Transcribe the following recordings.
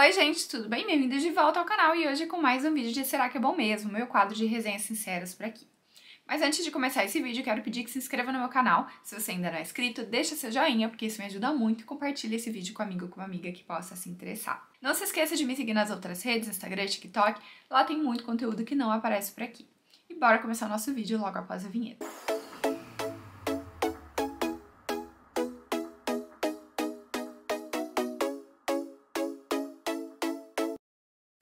Oi gente, tudo bem? Bem-vindos de volta ao canal e hoje com mais um vídeo de Será que é bom mesmo? Meu quadro de resenhas sinceras por aqui. Mas antes de começar esse vídeo, quero pedir que se inscreva no meu canal. Se você ainda não é inscrito, deixa seu joinha, porque isso me ajuda muito. e Compartilhe esse vídeo com um amigo ou com uma amiga que possa se interessar. Não se esqueça de me seguir nas outras redes, Instagram, TikTok. Lá tem muito conteúdo que não aparece por aqui. E bora começar o nosso vídeo logo após a vinheta.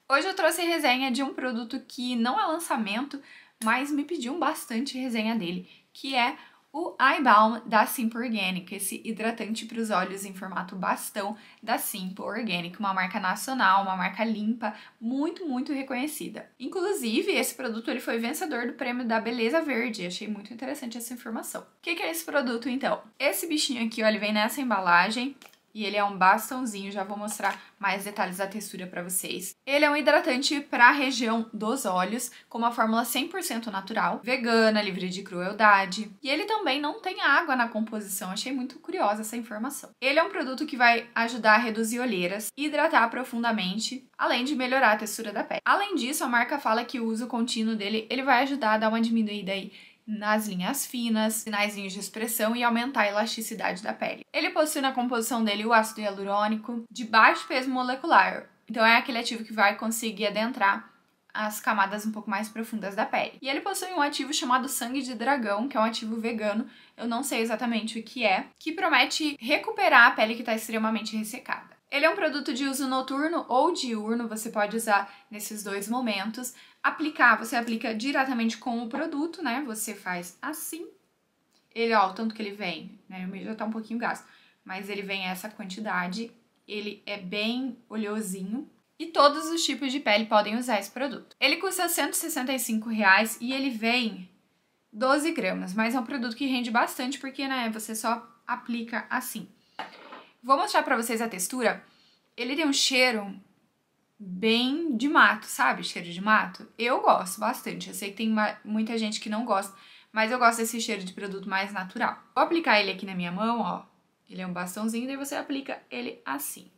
Hoje eu trouxe resenha de um produto que não é lançamento, mas me pediu bastante resenha dele, que é o Eye Balm da Simple Organic, esse hidratante para os olhos em formato bastão da Simple Organic, uma marca nacional, uma marca limpa, muito, muito reconhecida. Inclusive, esse produto ele foi vencedor do prêmio da Beleza Verde, achei muito interessante essa informação. O que, é esse produto, então? Esse bichinho aqui, ó, ele vem nessa embalagem, e ele é um bastãozinho, já vou mostrar mais detalhes da textura para vocês. Ele é um hidratante para a região dos olhos, com uma fórmula 100% natural, vegana, livre de crueldade, e ele também não tem água na composição, achei muito curiosa essa informação. Ele é um produto que vai ajudar a reduzir olheiras, hidratar profundamente, além de melhorar a textura da pele. Além disso, a marca fala que o uso contínuo dele, ele vai ajudar a dar uma diminuída aí nas linhas finas, sinaizinhos de expressão e aumentar a elasticidade da pele. Ele possui na composição dele o ácido hialurônico de baixo peso molecular, então é aquele ativo que vai conseguir adentrar as camadas um pouco mais profundas da pele. E ele possui um ativo chamado sangue de dragão, que é um ativo vegano, eu não sei exatamente o que é, que promete recuperar a pele que está extremamente ressecada. Ele é um produto de uso noturno ou diurno, você pode usar nesses dois momentos. Aplicar, você aplica diretamente com o produto, né? Você faz assim. Ele, ó, o tanto que ele vem, né? O meu já tá um pouquinho gasto, mas ele vem essa quantidade. Ele é bem oleosinho, e todos os tipos de pele podem usar esse produto. Ele custa R$ 165 reais e ele vem 12 gramas, mas é um produto que rende bastante porque né, você só aplica assim. Vou mostrar para vocês a textura. Ele tem um cheiro bem de mato, sabe? Cheiro de mato. Eu gosto bastante. Eu sei que tem muita gente que não gosta, mas eu gosto desse cheiro de produto mais natural. Vou aplicar ele aqui na minha mão, ó. Ele é um bastãozinho, daí você aplica ele assim.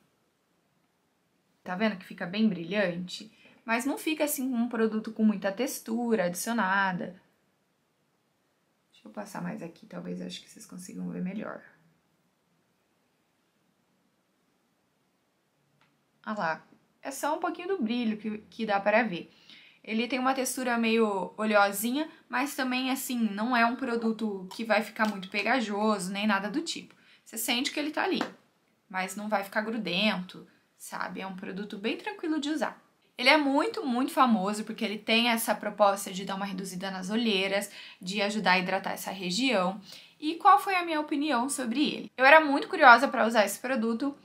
Tá vendo que fica bem brilhante? Mas não fica assim um produto com muita textura adicionada. Deixa eu passar mais aqui, talvez acho que vocês consigam ver melhor. Olha ah lá, é só um pouquinho do brilho que, que dá para ver. Ele tem uma textura meio oleosinha, mas também, assim, não é um produto que vai ficar muito pegajoso, nem nada do tipo. Você sente que ele tá ali, mas não vai ficar grudento, sabe? É um produto bem tranquilo de usar. Ele é muito, muito famoso porque ele tem essa proposta de dar uma reduzida nas olheiras, de ajudar a hidratar essa região. E qual foi a minha opinião sobre ele? Eu era muito curiosa para usar esse produto,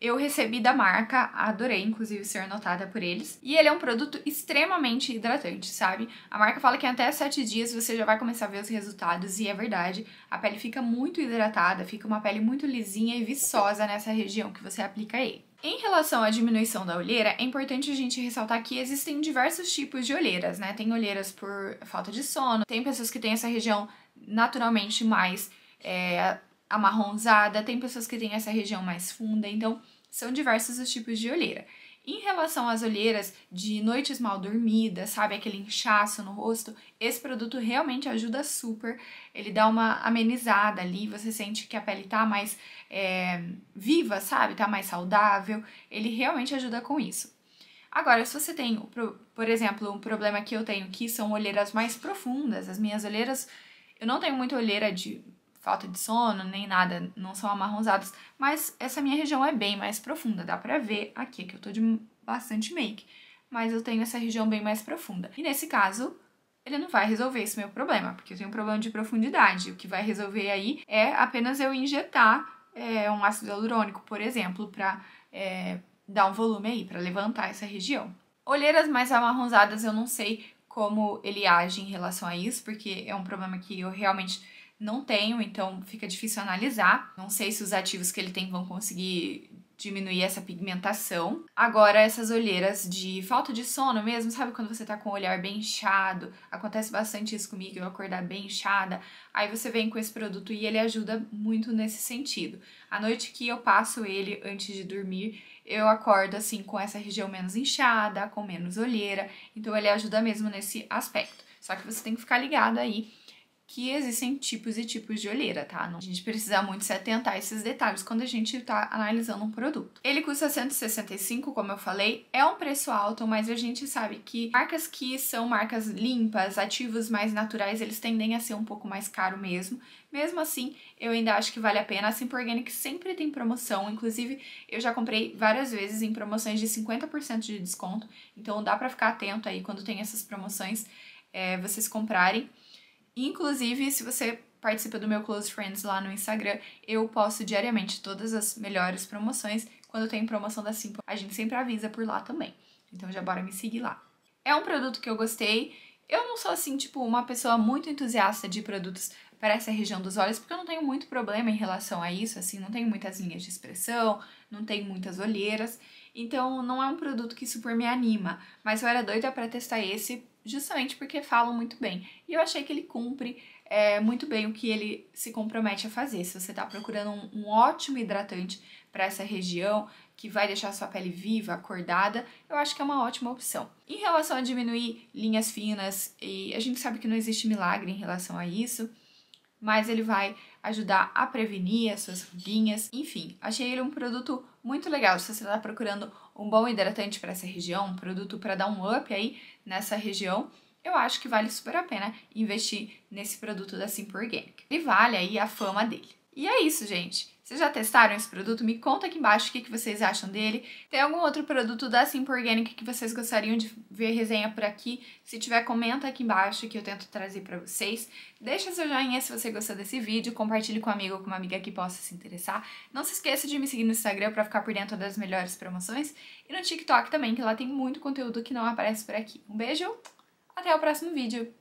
eu recebi da marca, adorei, inclusive, ser notada por eles. E ele é um produto extremamente hidratante, sabe? A marca fala que em até 7 dias você já vai começar a ver os resultados, e é verdade. A pele fica muito hidratada, fica uma pele muito lisinha e viçosa nessa região que você aplica ele. Em relação à diminuição da olheira, é importante a gente ressaltar que existem diversos tipos de olheiras, né? Tem olheiras por falta de sono, tem pessoas que têm essa região naturalmente mais é, amarronzada, tem pessoas que têm essa região mais funda, então são diversos os tipos de olheira. Em relação às olheiras de noites mal dormidas, sabe, aquele inchaço no rosto, esse produto realmente ajuda super. Ele dá uma amenizada ali, você sente que a pele tá mais é, viva, sabe, tá mais saudável. Ele realmente ajuda com isso. Agora, se você tem, por exemplo, um problema que eu tenho, que são olheiras mais profundas, as minhas olheiras, eu não tenho muita olheira de falta de sono, nem nada, não são amarronzados mas essa minha região é bem mais profunda, dá pra ver aqui que eu tô de bastante make, mas eu tenho essa região bem mais profunda. E nesse caso, ele não vai resolver esse meu problema, porque eu tenho um problema de profundidade. O que vai resolver aí é apenas eu injetar é, um ácido hialurônico, por exemplo, para é, eh, dar um volume aí, para levantar essa região. Olheiras mais amarronzadas, eu não sei como ele age em relação a isso, porque é um problema que eu realmente não tenho, então fica difícil analisar. Não sei se os ativos que ele tem vão conseguir diminuir essa pigmentação. Agora, essas olheiras de falta de sono mesmo, sabe quando você tá com o olhar bem inchado? Acontece bastante isso comigo, eu acordar bem inchada. Aí você vem com esse produto e ele ajuda muito nesse sentido. A noite que eu passo ele antes de dormir, eu acordo assim com essa região menos inchada, com menos olheira. Então ele ajuda mesmo nesse aspecto. Só que você tem que ficar ligado aí que existem tipos e tipos de olheira, tá? A gente precisa muito se atentar a esses detalhes quando a gente tá analisando um produto. Ele custa 165, como eu falei, é um preço alto, mas a gente sabe que marcas que são marcas limpas, ativos mais naturais, eles tendem a ser um pouco mais caro mesmo. Mesmo assim, eu ainda acho que vale a pena. A Simple Organic sempre tem promoção, inclusive eu já comprei várias vezes em promoções de 50% de desconto, então dá para ficar atento aí quando tem essas promoções, é, vocês comprarem. Inclusive, se você participa do meu Close Friends lá no Instagram, eu posto diariamente todas as melhores promoções. Quando tem promoção da Simple, a gente sempre avisa por lá também. Então já bora me seguir lá. É um produto que eu gostei. Eu não sou assim, tipo, uma pessoa muito entusiasta de produtos para essa região dos olhos, porque eu não tenho muito problema em relação a isso, assim, não tenho muitas linhas de expressão, não tenho muitas olheiras. Então não é um produto que super me anima, mas eu era doida para testar esse justamente porque falam muito bem. E eu achei que ele cumpre é, muito bem o que ele se compromete a fazer. Se você está procurando um, um, ótimo hidratante para essa região, que vai deixar sua pele viva, acordada, eu acho que é uma ótima opção. Em relação a diminuir linhas finas, e a gente sabe que não existe milagre em relação a isso, mas ele vai ajudar a prevenir as suas ruguinhas. Enfim, achei ele um produto muito legal. Se você está procurando um bom hidratante para essa região, um produto para dar um up aí nessa região, eu acho que vale super a pena investir nesse produto da Simple Organic. Ele vale aí a fama dele. E é isso, gente. Vocês já testaram esse produto? Me conta aqui embaixo o que, que vocês acham dele. Tem algum outro produto da Simple Organic que vocês gostariam de ver resenha por aqui? Se tiver, comenta aqui embaixo que eu tento trazer para vocês. Deixa seu joinha se você gostou desse vídeo, compartilhe com um amigo ou com uma amiga que possa se interessar. Não se esqueça de me seguir no Instagram para ficar por dentro das melhores promoções e no TikTok também, que lá tem muito conteúdo que não aparece por aqui. Um beijo, até o próximo vídeo!